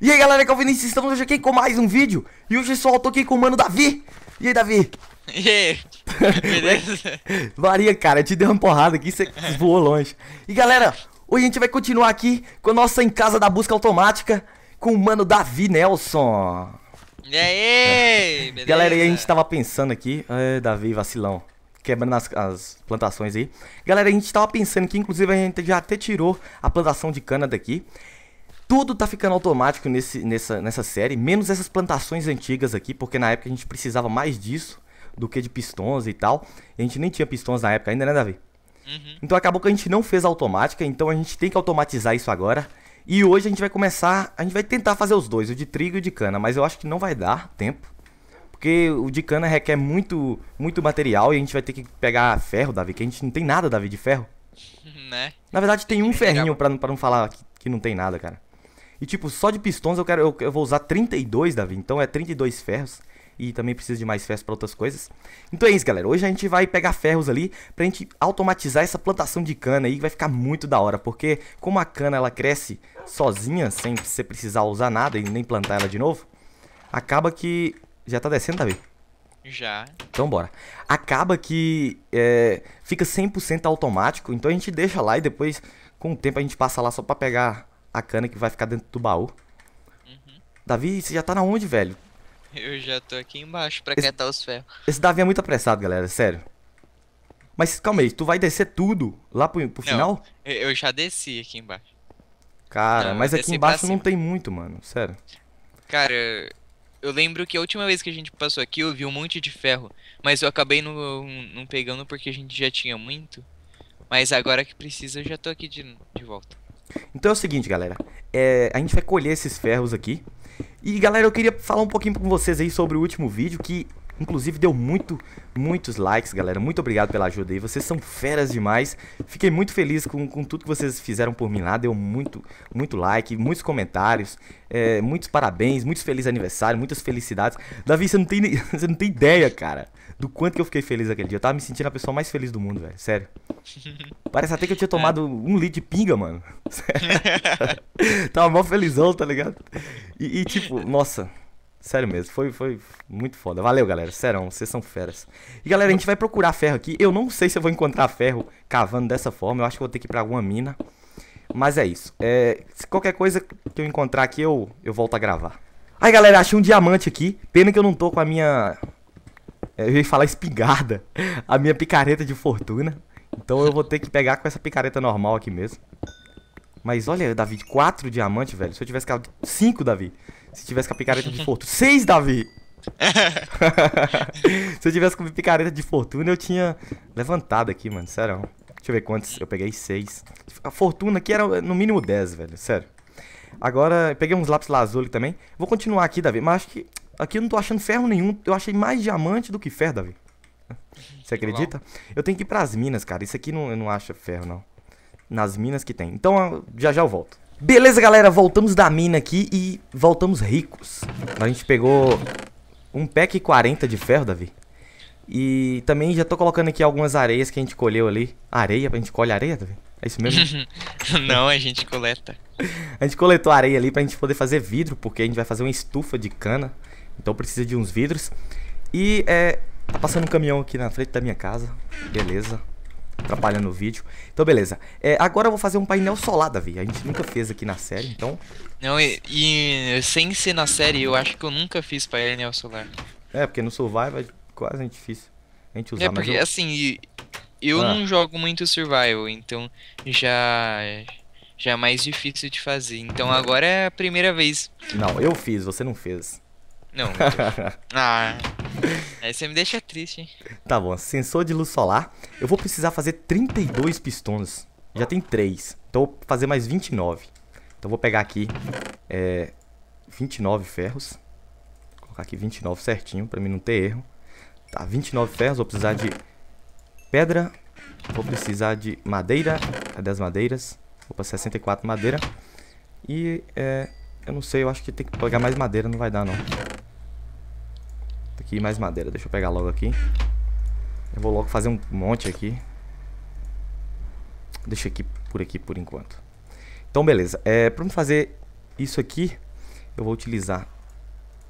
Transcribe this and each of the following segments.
E aí galera, que é o Vinícius, estamos hoje aqui com mais um vídeo E hoje só eu tô aqui com o mano Davi E aí Davi? E aí? Beleza? Maria, cara, eu te dei uma porrada aqui, você é. voou longe E galera, hoje a gente vai continuar aqui com a nossa Em Casa da Busca Automática Com o mano Davi Nelson E aí? Beleza? Galera, e a gente tava pensando aqui Ai, é, Davi, vacilão quebrando as, as, plantações aí. Galera, a gente tava pensando que inclusive a gente já até tirou a plantação de cana daqui. Tudo tá ficando automático nesse, nessa, nessa série, menos essas plantações antigas aqui, porque na época a gente precisava mais disso do que de pistões e tal. a gente nem tinha pistões na época ainda, né, Davi? Uhum. Então acabou que a gente não fez automática, então a gente tem que automatizar isso agora. E hoje a gente vai começar, a gente vai tentar fazer os dois, o de trigo e o de cana, mas eu acho que não vai dar tempo. Porque o de cana requer muito, muito material e a gente vai ter que pegar ferro, Davi, que a gente não tem nada, Davi, de ferro. Né? Na verdade tem, tem um ferrinho, pra, pra não falar que, que não tem nada, cara. E tipo, só de pistões eu quero eu, eu vou usar 32, Davi. Então é 32 ferros e também preciso de mais ferros para outras coisas. Então é isso, galera. Hoje a gente vai pegar ferros ali pra gente automatizar essa plantação de cana aí, que vai ficar muito da hora, porque como a cana ela cresce sozinha, sem você precisar usar nada e nem plantar ela de novo, acaba que já tá descendo, Davi. Já. Então bora. Acaba que é, fica 100% automático, então a gente deixa lá e depois com o tempo a gente passa lá só para pegar a cana que vai ficar dentro do baú. Uhum. Davi, você já tá na onde, velho? Eu já tô aqui embaixo pra quietar os ferros. Esse Davi é muito apressado, galera, sério. Mas calma aí, tu vai descer tudo lá pro, pro não, final? Eu já desci aqui embaixo. Cara, não, mas aqui embaixo não tem muito, mano, sério. Cara, eu lembro que a última vez que a gente passou aqui eu vi um monte de ferro, mas eu acabei não, não pegando porque a gente já tinha muito. Mas agora que precisa eu já tô aqui de, de volta. Então é o seguinte, galera. É, a gente vai colher esses ferros aqui. E, galera, eu queria falar um pouquinho com vocês aí sobre o último vídeo, que Inclusive deu muito, muitos likes, galera. Muito obrigado pela ajuda aí. Vocês são feras demais. Fiquei muito feliz com, com tudo que vocês fizeram por mim lá. Deu muito, muito like, muitos comentários, é, muitos parabéns, muitos felizes aniversário, muitas felicidades. Davi, você não tem, você não tem ideia, cara do quanto que eu fiquei feliz aquele dia. Eu tava me sentindo a pessoa mais feliz do mundo, velho. Sério. Parece até que eu tinha tomado é. um litro de pinga, mano. tava mó felizão, tá ligado? E, e, tipo, nossa. Sério mesmo, foi, foi muito foda. Valeu, galera. Serão, vocês são feras. E galera, a gente vai procurar ferro aqui. Eu não sei se eu vou encontrar ferro cavando dessa forma. Eu acho que vou ter que ir pra alguma mina. Mas é isso. É, se qualquer coisa que eu encontrar aqui, eu, eu volto a gravar. Aí, galera, achei um diamante aqui. Pena que eu não tô com a minha é, eu ia falar espingarda. A minha picareta de fortuna. Então eu vou ter que pegar com essa picareta normal aqui mesmo. Mas olha, Davi, quatro diamantes, velho. Se eu tivesse com cinco, Davi. Se tivesse com a picareta de fortuna. Seis, Davi! Se eu tivesse com a picareta de fortuna, eu tinha levantado aqui, mano. Sério. Deixa eu ver quantos. Eu peguei seis. A fortuna aqui era no mínimo dez, velho. Sério. Agora, peguei uns lápis lazuli também. Vou continuar aqui, Davi. Mas acho que Aqui eu não tô achando ferro nenhum. Eu achei mais diamante do que ferro, Davi. Você acredita? Eu tenho que ir pras minas, cara. Isso aqui não, eu não acho ferro, não. Nas minas que tem. Então, já já eu volto. Beleza, galera. Voltamos da mina aqui e voltamos ricos. A gente pegou um pack 40 de ferro, Davi. E também já tô colocando aqui algumas areias que a gente colheu ali. Areia? A gente colhe areia, Davi? É isso mesmo? não, a gente coleta. A gente coletou areia ali pra gente poder fazer vidro, porque a gente vai fazer uma estufa de cana. Então precisa de uns vidros. E é, tá passando um caminhão aqui na frente da minha casa. Beleza. Atrapalhando o vídeo. Então, beleza. É, agora eu vou fazer um painel solar, Davi. A gente nunca fez aqui na série, então... Não, e, e sem ser na série, eu acho que eu nunca fiz painel solar. É, porque no Survival é quase difícil a gente usar. É, porque eu... assim, eu ah. não jogo muito Survival, então já já é mais difícil de fazer. Então agora é a primeira vez. Não, eu fiz, você não fez. Não. ah. Aí você me deixa triste, hein? Tá bom, sensor de luz solar. Eu vou precisar fazer 32 pistões. Já tem 3. Então vou fazer mais 29. Então vou pegar aqui é, 29 ferros. Vou colocar aqui 29 certinho, pra mim não ter erro. Tá, 29 ferros, vou precisar de pedra. Vou precisar de madeira. Cadê as madeiras? Opa, 64 madeira. E é, eu não sei, eu acho que tem que pegar mais madeira, não vai dar não aqui, mais madeira. Deixa eu pegar logo aqui. Eu vou logo fazer um monte aqui. Deixa aqui por aqui por enquanto. Então, beleza. É, para fazer isso aqui, eu vou utilizar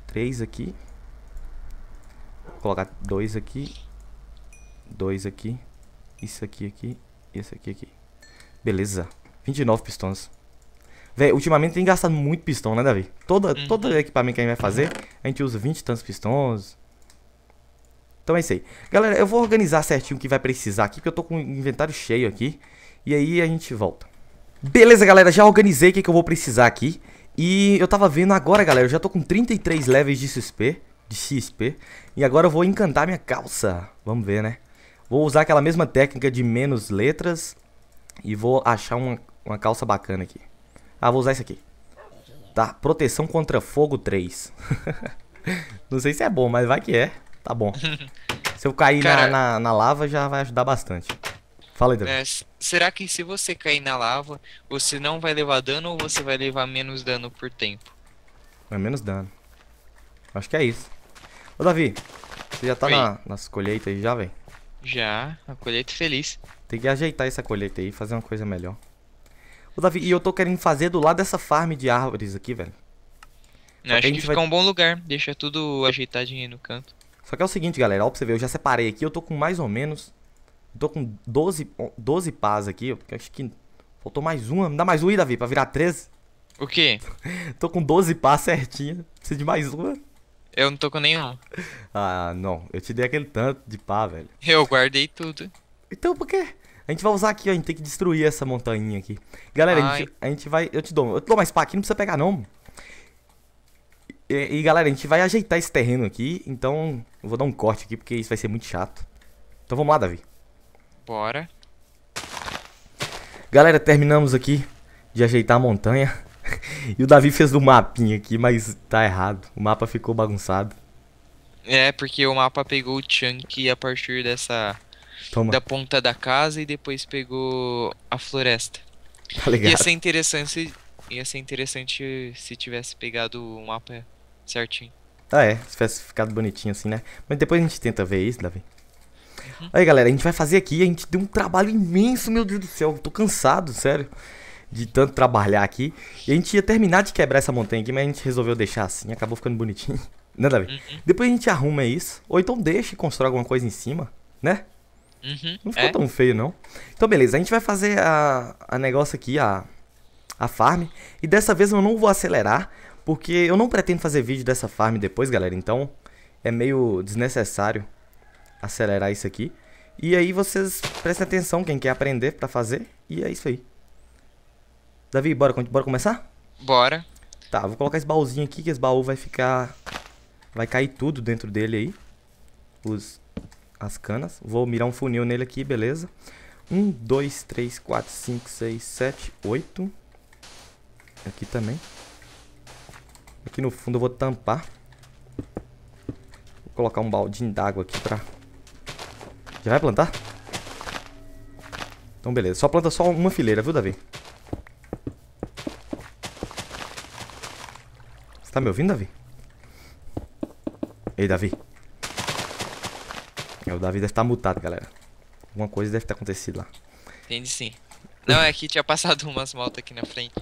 três aqui. Vou colocar dois aqui. Dois aqui. Isso aqui aqui. E esse aqui aqui. Beleza. 29 pistões. Véi, ultimamente tem gastado muito pistão, né, Davi? Toda, uhum. Todo equipamento que a gente vai fazer, a gente usa 20 tantos pistões, então é isso aí. Galera, eu vou organizar certinho o que vai precisar aqui, porque eu tô com o inventário cheio aqui. E aí a gente volta. Beleza, galera, já organizei o que, que eu vou precisar aqui. E eu tava vendo agora, galera, eu já tô com 33 levels de XP. De XP. E agora eu vou encantar minha calça. Vamos ver, né? Vou usar aquela mesma técnica de menos letras. E vou achar uma, uma calça bacana aqui. Ah, vou usar isso aqui. Tá, proteção contra fogo 3. Não sei se é bom, mas vai que é. Tá bom. Se eu cair Cara, na, na, na, lava, já vai ajudar bastante. Fala aí, Davi. É, será que se você cair na lava, você não vai levar dano ou você vai levar menos dano por tempo? É menos dano. Acho que é isso. Ô, Davi, você já tá na, nas colheitas aí já, velho? Já, a colheita feliz. Tem que ajeitar essa colheita aí fazer uma coisa melhor. Ô, Davi, e eu tô querendo fazer do lado dessa farm de árvores aqui, velho. Acho que, que fica vai... um bom lugar. Deixa tudo ajeitadinho aí no canto. Só que é o seguinte, galera, ó pra você ver, eu já separei aqui, eu tô com mais ou menos... tô com 12, 12 pás aqui, acho que faltou mais uma. Me dá mais uma aí, Davi, pra virar 13. O quê? tô com 12 pás certinho, preciso de mais uma. Eu não tô com nenhum. Ah, não, eu te dei aquele tanto de pá, velho. Eu guardei tudo. Então por quê? A gente vai usar aqui, ó, a gente tem que destruir essa montanha aqui. Galera, a gente, a gente, vai... Eu te dou, eu te dou mais pá aqui, não precisa pegar não, mano. E, e, galera, a gente vai ajeitar esse terreno aqui, então eu vou dar um corte aqui, porque isso vai ser muito chato. Então vamos lá, Davi. Bora. Galera, terminamos aqui de ajeitar a montanha. e o Davi fez o mapinha aqui, mas tá errado. O mapa ficou bagunçado. É, porque o mapa pegou o chunk a partir dessa... Toma. Da ponta da casa e depois pegou a floresta. Tá ligado. Ia ser interessante se, ia ser interessante se tivesse pegado o um mapa certinho. Ah, é. Se tivesse ficado bonitinho assim, né? Mas depois a gente tenta ver isso, Davi. Uhum. Aí, galera, a gente vai fazer aqui. A gente deu um trabalho imenso, meu Deus do céu. tô cansado, sério. De tanto trabalhar aqui. E a gente ia terminar de quebrar essa montanha aqui, mas a gente resolveu deixar assim. Acabou ficando bonitinho. Né, Davi? Uhum. Depois a gente arruma isso. Ou então deixa e constrói alguma coisa em cima, né? Uhum. Não ficou é. tão feio, não. Então, beleza. A gente vai fazer a, a negócio aqui, a, a farm. E dessa vez eu não vou acelerar. Porque eu não pretendo fazer vídeo dessa farm depois, galera, então é meio desnecessário acelerar isso aqui. E aí vocês prestem atenção, quem quer aprender pra fazer, e é isso aí. Davi, bora, bora começar? Bora. Tá, vou colocar esse baúzinho aqui, que esse baú vai ficar... Vai cair tudo dentro dele aí. Os... As canas. Vou mirar um funil nele aqui, beleza. Um, dois, três, quatro, cinco, seis, sete, oito. Aqui também. Aqui no fundo eu vou tampar. Vou colocar um baldinho d'água aqui pra... Já vai plantar? Então beleza, só planta só uma fileira, viu, Davi? Você tá me ouvindo, Davi? Ei, Davi. É, o Davi deve estar tá mutado, galera. Alguma coisa deve ter acontecido lá. Entendi sim. Não, é que tinha passado umas motos aqui na frente.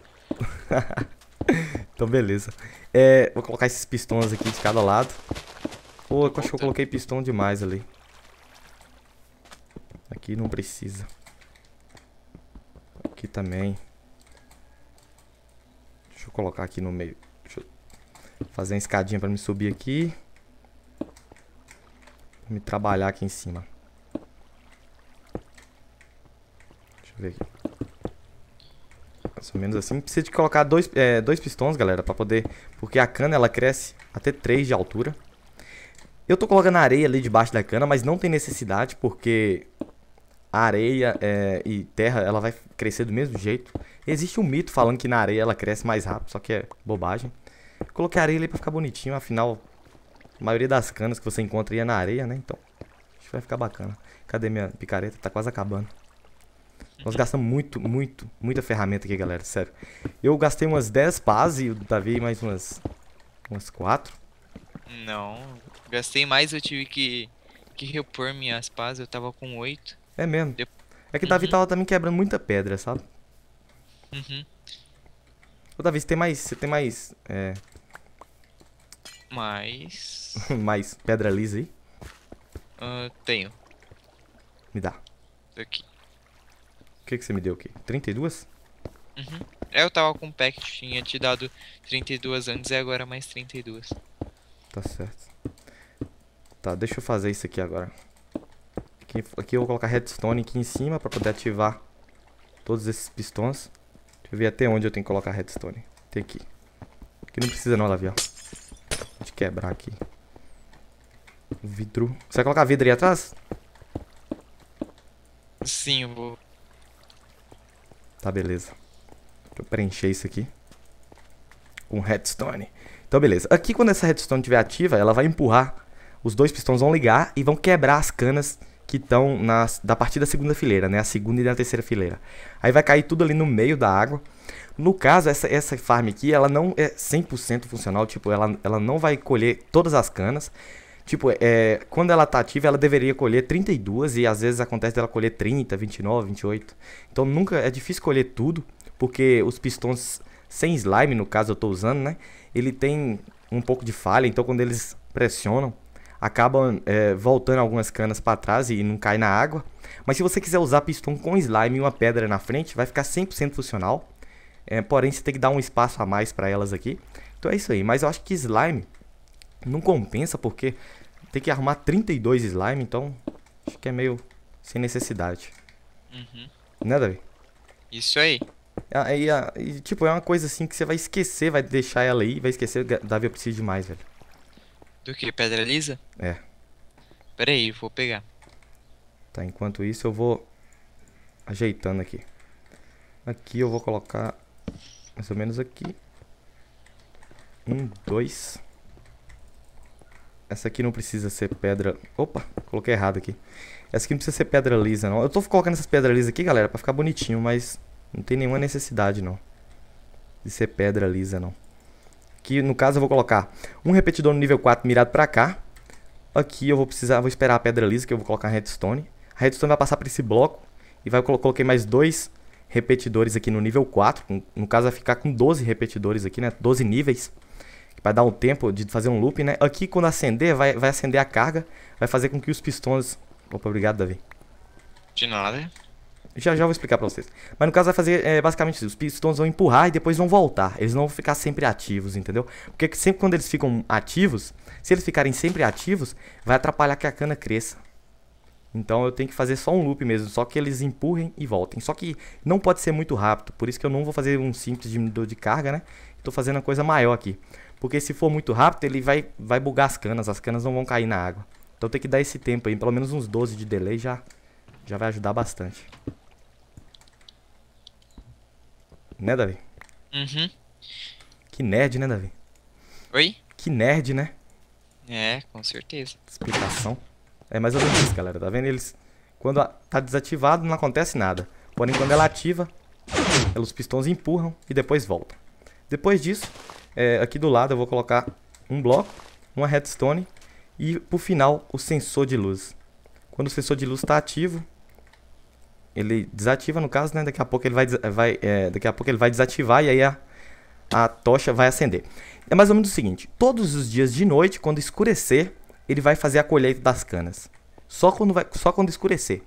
Então, beleza. É, vou colocar esses pistões aqui de cada lado. Pô, eu acho que eu coloquei pistão demais ali. Aqui não precisa. Aqui também. Deixa eu colocar aqui no meio. Deixa eu fazer uma escadinha pra me subir aqui. me trabalhar aqui em cima. mais ou menos assim. Precisa de colocar dois, é, dois pistões, galera, pra poder... Porque a cana, ela cresce até 3 de altura. Eu tô colocando areia ali debaixo da cana, mas não tem necessidade, porque a areia é, e terra, ela vai crescer do mesmo jeito. Existe um mito falando que na areia ela cresce mais rápido, só que é bobagem. Coloquei areia ali pra ficar bonitinho, afinal, a maioria das canas que você encontra ia é na areia, né? Então, acho que vai ficar bacana. Cadê minha picareta? Tá quase acabando. Nós gastamos muito, muito, muita ferramenta aqui, galera, sério. Eu gastei umas 10 pás e o Davi mais umas, umas 4. Não, gastei mais, eu tive que, que repor minhas pás, eu tava com 8. É mesmo? De... É que o Davi uhum. tava também quebrando muita pedra, sabe? Uhum. Ô, Davi, você tem mais, você tem mais, é... Mais... mais pedra lisa aí? Uh, tenho. Me dá. Aqui que, que você me deu aqui? 32? Uhum. É, eu tava com um pack, tinha te dado 32 antes e agora mais 32. Tá certo. Tá, deixa eu fazer isso aqui agora. Aqui, aqui eu vou colocar redstone aqui em cima pra poder ativar todos esses pistões. Deixa eu ver até onde eu tenho que colocar redstone. Tem aqui. Aqui não precisa não, ó. De quebrar aqui. Vidro. Você vai colocar vidro aí atrás? Sim, eu vou Tá, beleza. Deixa eu preencher isso aqui. Com redstone. Então, beleza. Aqui, quando essa redstone estiver ativa, ela vai empurrar. Os dois pistões vão ligar e vão quebrar as canas que estão da partir da segunda fileira, né? A segunda e da terceira fileira. Aí vai cair tudo ali no meio da água. No caso, essa, essa farm aqui, ela não é 100% funcional. Tipo, ela, ela não vai colher todas as canas. Tipo, é, quando ela tá ativa, ela deveria colher 32 e às vezes acontece dela colher 30, 29, 28. Então nunca é difícil colher tudo, porque os pistões sem slime, no caso eu tô usando, né? Ele tem um pouco de falha, então quando eles pressionam, acabam é, voltando algumas canas para trás e não cai na água. Mas se você quiser usar pistão com slime e uma pedra na frente, vai ficar 100% funcional. É, porém, você tem que dar um espaço a mais para elas aqui. Então é isso aí, mas eu acho que slime não compensa porque tem que arrumar 32 slime, então acho que é meio sem necessidade. Uhum. Né, Davi? Isso aí. Aí, ah, tipo, é uma coisa assim que você vai esquecer, vai deixar ela aí, vai esquecer, Davi, eu preciso demais, velho. Do que? Pedra lisa? É. Pera aí, vou pegar. Tá, enquanto isso eu vou ajeitando aqui. Aqui eu vou colocar mais ou menos aqui. Um, dois... Essa aqui não precisa ser pedra... Opa, coloquei errado aqui. Essa aqui não precisa ser pedra lisa, não. Eu tô colocando essas pedras lisas aqui, galera, pra ficar bonitinho, mas não tem nenhuma necessidade, não. De ser pedra lisa, não. Aqui, no caso, eu vou colocar um repetidor no nível 4 mirado pra cá. Aqui eu vou precisar, vou esperar a pedra lisa, que eu vou colocar a redstone. A redstone vai passar por esse bloco e vai coloquei mais dois repetidores aqui no nível 4. No caso, vai ficar com 12 repetidores aqui, né? 12 níveis vai dar um tempo de fazer um loop, né? Aqui quando acender, vai, vai acender a carga, vai fazer com que os pistões... Opa, obrigado, Davi. De nada. Já já vou explicar pra vocês. Mas no caso vai fazer é, basicamente isso. Os pistons vão empurrar e depois vão voltar. Eles não vão ficar sempre ativos, entendeu? Porque sempre quando eles ficam ativos, se eles ficarem sempre ativos, vai atrapalhar que a cana cresça. Então eu tenho que fazer só um loop mesmo, só que eles empurrem e voltem. Só que não pode ser muito rápido, por isso que eu não vou fazer um simples diminuidor de carga, né? Estou fazendo a coisa maior aqui. Porque se for muito rápido, ele vai, vai bugar as canas. As canas não vão cair na água. Então tem que dar esse tempo aí. Pelo menos uns 12 de delay já, já vai ajudar bastante. Né, Davi? Uhum. Que nerd, né, Davi? Oi? Que nerd, né? É, com certeza. Explicação. É mais ou menos isso, galera. Tá vendo? Eles. Quando tá desativado, não acontece nada. Porém, quando ela ativa, os pistões empurram e depois voltam. Depois disso, é, aqui do lado eu vou colocar um bloco, uma redstone e por final o sensor de luz. Quando o sensor de luz está ativo, ele desativa no caso, né? Daqui a pouco ele vai, vai é, daqui a pouco ele vai desativar e aí a, a tocha vai acender. É mais ou menos o seguinte: todos os dias de noite, quando escurecer, ele vai fazer a colheita das canas. Só quando vai, só quando escurecer.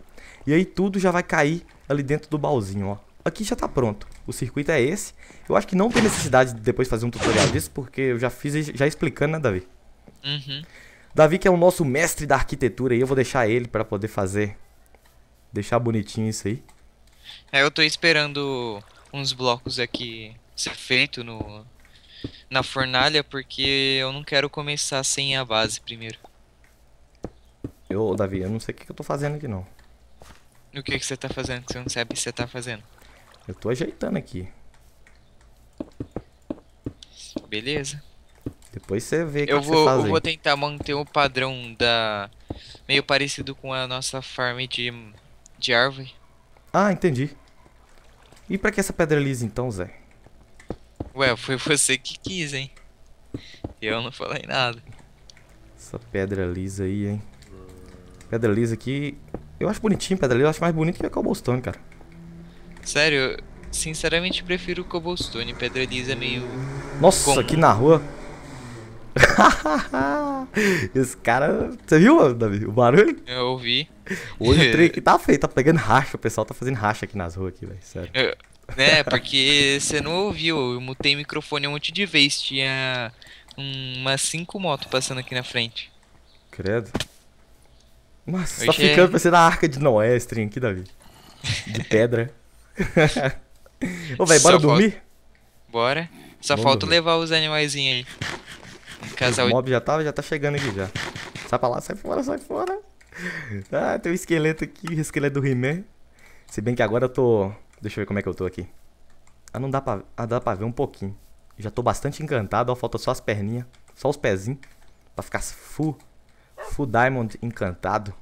E aí tudo já vai cair ali dentro do baúzinho, ó. Aqui já está pronto o circuito é esse. Eu acho que não tem necessidade de depois fazer um tutorial disso, porque eu já fiz já explicando, né, Davi? Uhum. Davi, que é o nosso mestre da arquitetura, e eu vou deixar ele para poder fazer. Deixar bonitinho isso aí. É, eu tô esperando uns blocos aqui ser feito no, na fornalha, porque eu não quero começar sem a base primeiro. Eu, Davi, eu não sei o que, que eu tô fazendo aqui, não. O que, que você tá fazendo que você não sabe o que você tá fazendo? Eu tô ajeitando aqui. Beleza. Depois você vê o que, eu faz. vou, Eu vou tentar manter o padrão da... Meio parecido com a nossa farm de, de árvore. Ah, entendi. E pra que essa pedra lisa então, Zé? Ué, foi você que quis, hein? Eu não falei nada. Essa pedra lisa aí, hein? Pedra lisa aqui... Eu acho bonitinho pedra lisa, eu acho mais bonito que a cobblestone, cara. Sério, sinceramente prefiro cobblestone, pedra lisa meio... Nossa, comum. aqui na rua... Esse cara... Você viu, Davi, o barulho? Eu ouvi. Hoje o trem aqui tá feio, tá pegando racha, o pessoal tá fazendo racha aqui nas ruas, aqui, velho, sério. É, porque você não ouviu, eu mutei o microfone um monte de vez, tinha umas cinco motos passando aqui na frente. Credo. Nossa, tá é ficando é... parecendo a arca de Noé esse aqui, Davi. De pedra. Ô, velho, bora Só dormir? Falta... Bora. Só Vamos falta dormir. levar os animaizinhos aí. Casal... O mob já tá, já tá chegando aqui já. Sai pra lá, sai fora, sai fora. Ah, tem um esqueleto aqui, esqueleto do He-Man. Se bem que agora eu tô... Deixa eu ver como é que eu tô aqui. Ah, não dá pra, ah, dá pra ver um pouquinho. Já tô bastante encantado, ó, falta só as perninhas, só os pezinhos. Pra ficar full, full diamond encantado.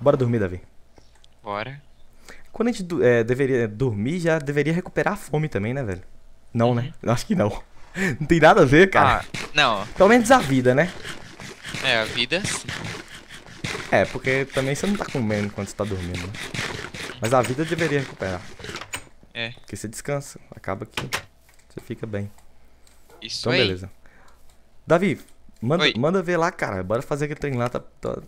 Bora dormir, Davi. Bora. Quando a gente é, deveria dormir, já deveria recuperar a fome também, né, velho? Não, né? Uhum. Acho que não. Não tem nada a ver, cara. Ah, não. Pelo menos a vida, né? É, a vida sim. É, porque também você não tá comendo quando você tá dormindo, né? Mas a vida deveria recuperar. É. Porque você descansa, acaba que você fica bem. Isso então, aí. Então, beleza. Davi, manda, manda ver lá, cara. Bora fazer aquele trem lá. Tá, tá...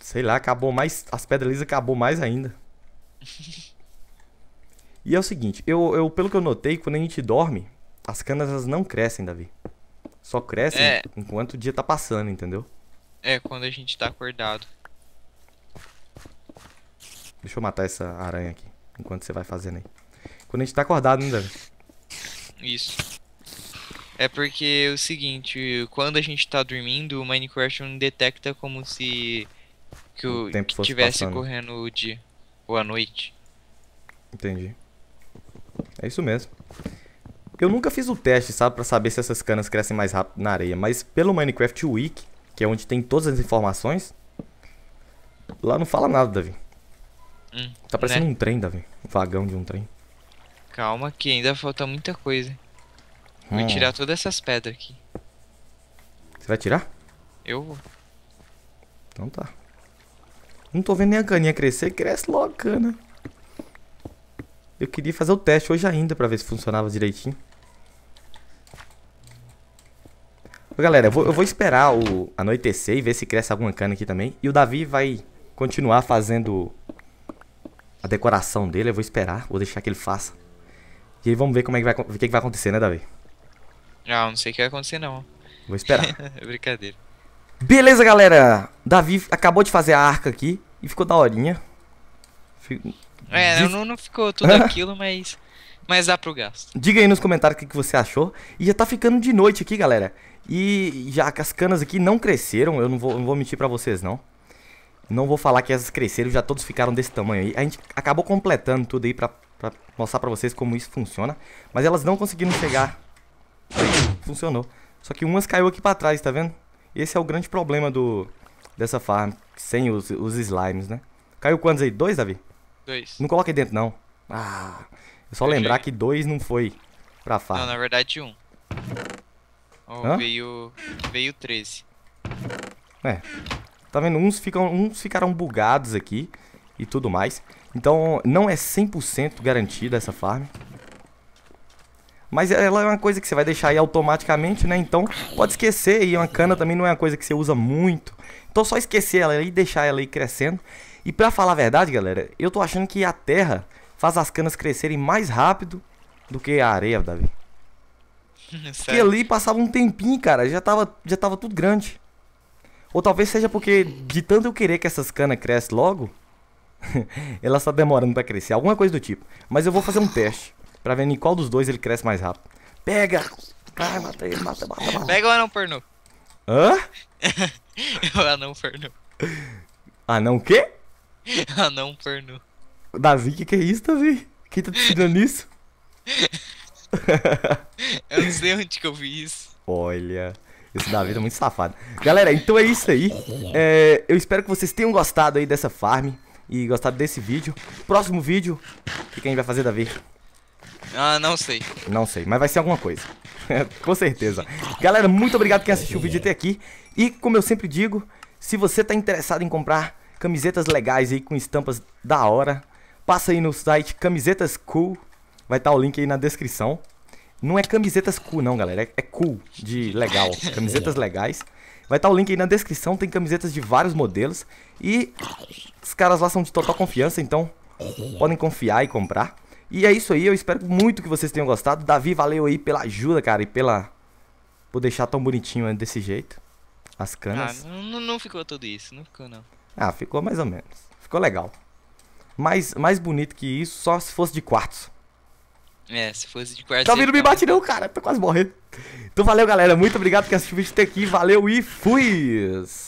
sei lá, acabou mais. As pedras lisas acabou mais ainda e é o seguinte, eu, eu, pelo que eu notei, quando a gente dorme, as canas elas não crescem, Davi. Só crescem é. enquanto o dia tá passando, entendeu? É, quando a gente tá acordado. Deixa eu matar essa aranha aqui, enquanto você vai fazendo aí. Quando a gente tá acordado, né, Davi? Isso. É porque é o seguinte, quando a gente tá dormindo, o Minecraft não detecta como se que o, o tempo que tivesse passando. correndo o dia ou à noite. Entendi. É isso mesmo. Eu nunca fiz o teste, sabe, para saber se essas canas crescem mais rápido na areia, mas pelo Minecraft Wiki, que é onde tem todas as informações, lá não fala nada, Davi. Hum, tá parecendo né? um trem, Davi. Um vagão de um trem. Calma que ainda falta muita coisa. Hum. Vou tirar todas essas pedras aqui. Você vai tirar? Eu vou. Então tá. Não tô vendo nem a caninha crescer. Cresce logo a cana. Eu queria fazer o teste hoje ainda pra ver se funcionava direitinho. galera, eu vou, eu vou esperar o anoitecer e ver se cresce alguma cana aqui também. E o Davi vai continuar fazendo a decoração dele. Eu vou esperar, vou deixar que ele faça. E aí vamos ver como é que vai, o que, é que vai acontecer, né, Davi? Ah, não sei o que vai acontecer, não. Vou esperar. Brincadeira. Beleza, galera. Davi acabou de fazer a arca aqui. E ficou da horinha. Fico... É, Diz... não, não ficou tudo aquilo, mas. Mas dá pro gasto. Diga aí nos comentários o que, que você achou. E já tá ficando de noite aqui, galera. E já as canas aqui não cresceram, eu não vou, não vou mentir pra vocês, não. Não vou falar que essas cresceram, já todos ficaram desse tamanho aí. A gente acabou completando tudo aí pra, pra mostrar pra vocês como isso funciona. Mas elas não conseguiram chegar. Funcionou. Só que umas caiu aqui pra trás, tá vendo? Esse é o grande problema do, dessa farm, sem os, os slimes, né? Caiu quantos aí? Dois, Davi? Dois. Não coloquei dentro, não. Ah, é só Eu lembrar que dois não foi pra farm. Não, na verdade um. Oh, veio, veio 13. É. Tá vendo? Uns, ficam, uns ficaram bugados aqui e tudo mais. Então, não é 100% garantida essa farm. Mas ela é uma coisa que você vai deixar aí automaticamente, né? Então, pode esquecer. E uma cana também não é uma coisa que você usa muito. Então só esquecer ela e deixar ela aí crescendo. E para falar a verdade, galera, eu tô achando que a terra faz as canas crescerem mais rápido do que a areia, Davi. porque ali passava um tempinho, cara, já tava, já tava tudo grande. Ou talvez seja porque de tanto eu querer que essas canas cresçam logo, ela está demorando para crescer, alguma coisa do tipo. Mas eu vou fazer um teste para ver em qual dos dois ele cresce mais rápido. Pega! Ai, mata ele, mata, mata, mata. Pega ou não, pornô? Hã? Anão pornô. Anão o quê? Anão ah, pornô. Davi, que que é isso, Davi? Quem tá te ensinando isso? eu não sei onde que eu vi isso. Olha, esse Davi tá muito safado. Galera, então é isso aí. É, eu espero que vocês tenham gostado aí dessa farm e gostado desse vídeo. Próximo vídeo, o que, que a gente vai fazer, Davi? Ah, não sei. Não sei, mas vai ser alguma coisa. Com certeza. Galera, muito obrigado quem assistiu o vídeo até aqui. E como eu sempre digo, se você está interessado em comprar camisetas legais aí com estampas da hora, passa aí no site Camisetas Cool. Vai estar tá o link aí na descrição. Não é camisetas cool, não, galera. É, é cool, de legal. Camisetas legais. Vai estar tá o link aí na descrição. Tem camisetas de vários modelos. E os caras lá são de total confiança, então podem confiar e comprar. E é isso aí, eu espero muito que vocês tenham gostado. Davi, valeu aí pela ajuda, cara, e pela. Por deixar tão bonitinho né, desse jeito. As canas. Ah, não, não ficou tudo isso, não ficou não. Ah, ficou mais ou menos. Ficou legal. Mais, mais bonito que isso, só se fosse de quartos. É, se fosse de quartos. Tá não me bate não, cara. Tô quase morrendo. Então valeu, galera. Muito obrigado por assistir o vídeo até aqui. Valeu e fui!